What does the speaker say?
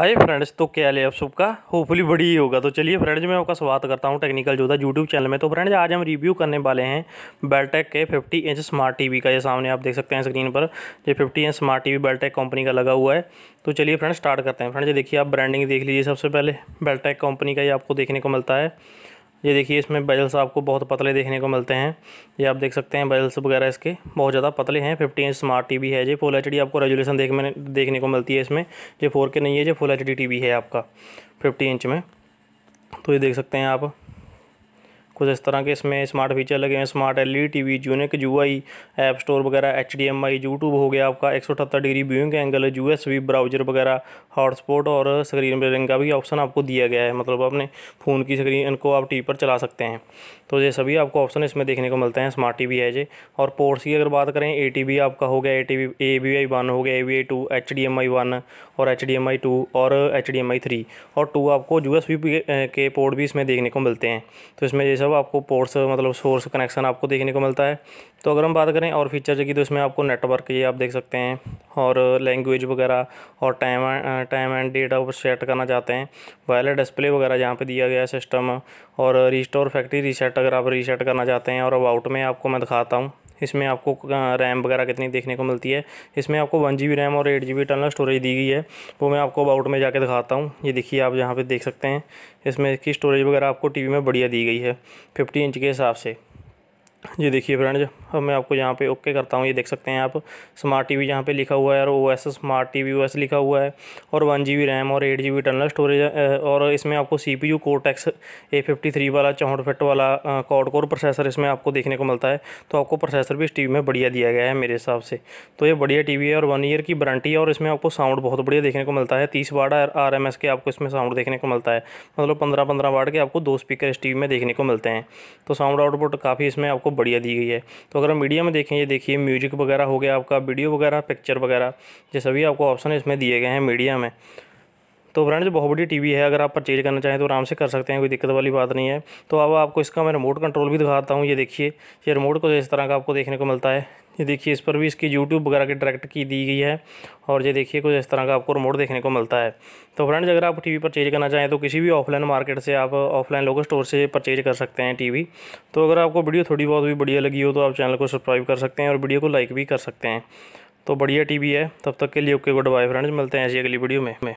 आए फ्रेंड्स तो क्या ले आप सबका होपफुली बड़ी ही होगा तो चलिए फ्रेंड्स मैं आपका स्वागत करता हूँ टेक्निकल जोधा यूट्यूब चैनल में तो फ्रेंड्स आज हम रिव्यू करने वाले हैं बेलटेक के 50 इंच स्मार्ट टीवी का ये सामने आप देख सकते हैं स्क्रीन पर ये 50 inch smart TV Beltek company का लगा हुआ है तो चलिए फ्रेंड स्टार्ट करते हैं फ्रेंड्स देखिए आप ब्रांडिंग देख लीजिए सबसे पहले बेलटेक कंपनी का ये आपको देखने को मिलता है ये देखिए इसमें बैल्स आपको बहुत पतले देखने को मिलते हैं ये आप देख सकते हैं बैल्स वगैरह इसके बहुत ज़्यादा पतले हैं फिफ्टी इंच स्मार्ट टीवी है ये फुल एच आपको रेजुलेशन देख में देखने को मिलती है इसमें जो फोर के नहीं है जो फुल एच डी टीवी है आपका फिफ्टी इंच में तो ये देख सकते हैं आप कुछ इस तरह के इसमें स्मार्ट फीचर लगे हैं smart L E T V जूनिक यू आई ऐप स्टोर वगैरह H D M I YouTube हो गया आपका एक सौ अठहत्तर degree viewing angle U S B browser वगैरह हॉटस्पॉट और स्क्रीन ब्रेरिंग का भी ऑप्शन आपको दिया गया है मतलब अपने फ़ोन की स्क्रीन को आप टी पर चला सकते हैं तो ये सभी आपको ऑप्शन इसमें देखने को मिलते हैं स्मार्ट टी वी है जे और पोर्ट्स की अगर बात करें ए टी वी आपका हो गया A T V A V I one हो गया A V I two H D M I one और H D M I two और H D M I three और टू आपको यू एस वी के पोर्ट भी इसमें देखने को मिलते हैं तो इसमें जैसे जब आपको पोर्ट्स मतलब सोर्स कनेक्शन आपको देखने को मिलता है तो अगर हम बात करें और फीचर्स की तो इसमें आपको नेटवर्क ये आप देख सकते हैं और लैंग्वेज वगैरह और टाइम टाइम एंड डेट आप सेट करना चाहते हैं वायरलेस डिस्प्ले वगैरह जहाँ पे दिया गया है सिस्टम और रिस्टोर फैक्ट्री रीसेट अगर आप रीसेट करना चाहते हैं और अबाउट में आपको मैं दिखाता हूँ इसमें आपको रैम वगैरह कितनी देखने को मिलती है इसमें आपको वन जी रैम और एट जी इंटरनल स्टोरेज दी गई है वो मैं आपको अबाउट में जाके दिखाता हूँ ये देखिए आप यहाँ पर देख सकते हैं इसमें इसकी स्टोरेज वगैरह आपको टी में बढ़िया दी गई है फिफ्टी इंच के हिसाब से ये देखिए फ्रेंड्स अब मैं आपको यहाँ पे ओके करता हूँ ये देख सकते हैं आप स्मार्ट टीवी यहाँ पर लिखा हुआ है और O S smart TV O S लिखा हुआ है और वन जी बी रैम और एट जी बी टनल स्टोरेज और इसमें आपको C P U Cortex A fifty three वाला चौंठ फिट वाला कॉड कोर प्रोसेसर इसमें आपको देखने को मिलता है तो आपको प्रोसेसर भी इस टी वी में बढ़िया दिया गया है मेरे हिसाब से तो ये बढ़िया टी वी है और वन ईयर की वारंटी है और इसमें आपको साउंड बहुत बढ़िया देखने को मिलता है तीस वाट आर एम एस के आपको इसमें साउंड देखने को मिलता है मतलब पंद्रह पंद्रह वाट के आपको दो स्पीकर इस टी वी में देखने को मिलते हैं तो साउंड आउटपुट काफ़ी इसमें आपको बढ़िया दी गई है तो अगर हम मीडिया में देखें ये देखिए म्यूजिक वगैरह हो गया आपका वीडियो वगैरह पिक्चर वगैरह ये सभी आपको ऑप्शन इसमें दिए गए हैं मीडिया में तो फ्रेंड्स बहुत बड़ी टीवी है अगर आप परचेज करना चाहें तो आराम से कर सकते हैं कोई दिक्कत वाली बात नहीं है तो अब आपको इसका मैं रिमोट कंट्रोल भी दिखाता हूँ ये देखिए ये रिमोट को इस तरह का आपको देखने को मिलता है ये देखिए इस पर भी इसकी यूट्यूब वगैरह की डायरेक्ट की दी गई है और ये देखिए कुछ इस तरह का आपको रिमोट देखने को मिलता है तो फ्रेंड्स अगर आप टीवी परचेज करना चाहें तो किसी भी ऑफलाइन मार्केट से आप ऑफलाइन लोकल स्टोर से परचेज कर सकते हैं टीवी तो अगर आपको वीडियो थोड़ी बहुत भी बढ़िया लगी हो तो आप चैनल को सब्सक्राइब कर सकते हैं और वीडियो को लाइक भी कर सकते हैं तो बढ़िया वी है तब तक के लिए ओके गुड बाय फ्रेंड्स मिलते हैं ऐसी अगली वीडियो में